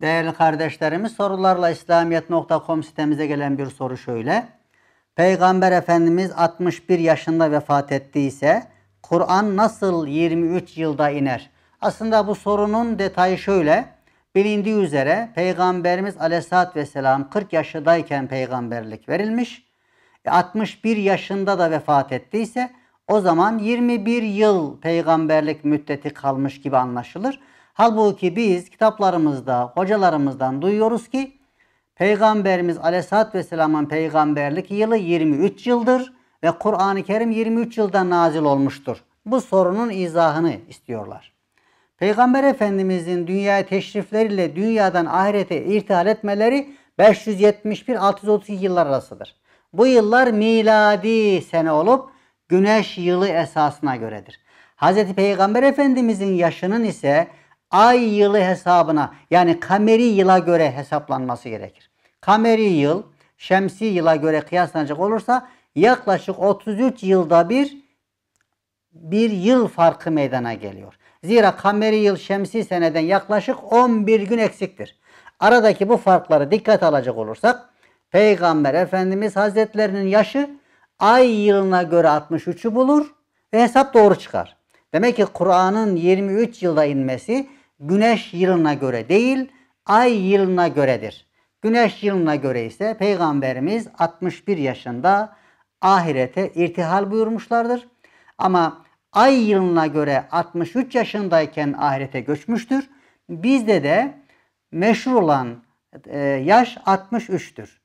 Değerli kardeşlerimiz sorularla İslamiyet.com sitemize gelen bir soru şöyle. Peygamber Efendimiz 61 yaşında vefat ettiyse Kur'an nasıl 23 yılda iner? Aslında bu sorunun detayı şöyle. Bilindiği üzere Peygamberimiz Aleyhisselatü Vesselam 40 yaşındayken peygamberlik verilmiş. 61 e, yaşında da vefat ettiyse o zaman 21 yıl peygamberlik müddeti kalmış gibi anlaşılır. Halbuki biz kitaplarımızda, hocalarımızdan duyuyoruz ki Peygamberimiz Aleyhisselatü Vesselam'ın peygamberlik yılı 23 yıldır ve Kur'an-ı Kerim 23 yılda nazil olmuştur. Bu sorunun izahını istiyorlar. Peygamber Efendimizin dünyaya teşrifleriyle dünyadan ahirete irtihal etmeleri 571-632 yıllar arasıdır. Bu yıllar miladi sene olup güneş yılı esasına göredir. Hz. Peygamber Efendimizin yaşının ise ay yılı hesabına yani kameri yıla göre hesaplanması gerekir. Kameri yıl şemsi yıla göre kıyaslanacak olursa yaklaşık 33 yılda bir bir yıl farkı meydana geliyor. Zira kameri yıl şemsi seneden yaklaşık 11 gün eksiktir. Aradaki bu farkları dikkat alacak olursak Peygamber Efendimiz Hazretlerinin yaşı ay yılına göre 63'ü bulur ve hesap doğru çıkar. Demek ki Kur'an'ın 23 yılda inmesi güneş yılına göre değil, ay yılına göredir. Güneş yılına göre ise Peygamberimiz 61 yaşında ahirete irtihal buyurmuşlardır. Ama ay yılına göre 63 yaşındayken ahirete göçmüştür. Bizde de meşhur olan e, yaş 63'tür.